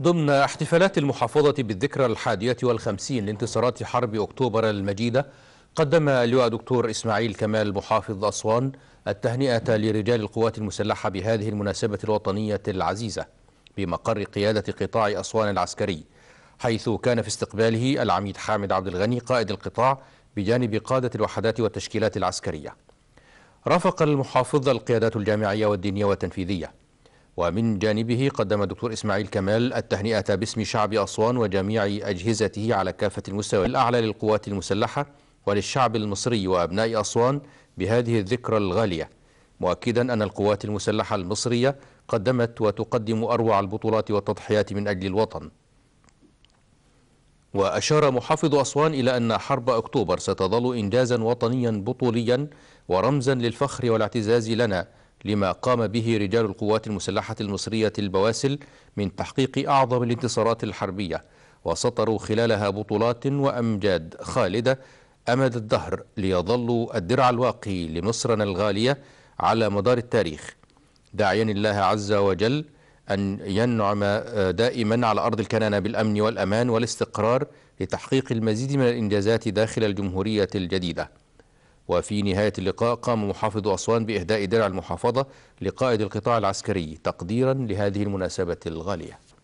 ضمن احتفالات المحافظة بالذكرى الحادية والخمسين لانتصارات حرب أكتوبر المجيدة قدم اللواء دكتور إسماعيل كمال محافظ أسوان التهنئة لرجال القوات المسلحة بهذه المناسبة الوطنية العزيزة بمقر قيادة قطاع أسوان العسكري حيث كان في استقباله العميد حامد عبد الغني قائد القطاع بجانب قادة الوحدات والتشكيلات العسكرية رافق المحافظة القيادات الجامعية والدينية والتنفيذية ومن جانبه قدم الدكتور إسماعيل كمال التهنئة باسم شعب أسوان وجميع أجهزته على كافة المستوى الأعلى للقوات المسلحة وللشعب المصري وأبناء أسوان بهذه الذكرى الغالية مؤكدا أن القوات المسلحة المصرية قدمت وتقدم أروع البطولات والتضحيات من أجل الوطن وأشار محافظ أسوان إلى أن حرب أكتوبر ستظل إنجازا وطنيا بطوليا ورمزا للفخر والاعتزاز لنا لما قام به رجال القوات المسلحة المصرية البواسل من تحقيق أعظم الانتصارات الحربية وسطروا خلالها بطولات وأمجاد خالدة أمد الدهر ليظلوا الدرع الواقي لمصرنا الغالية على مدار التاريخ داعيا الله عز وجل أن ينعم آه، دائما على أرض الكنانة بالأمن والأمان والاستقرار لتحقيق المزيد من الإنجازات داخل الجمهورية الجديدة وفي نهاية اللقاء قام محافظ أسوان بإهداء درع المحافظة لقائد القطاع العسكري تقديرا لهذه المناسبة الغالية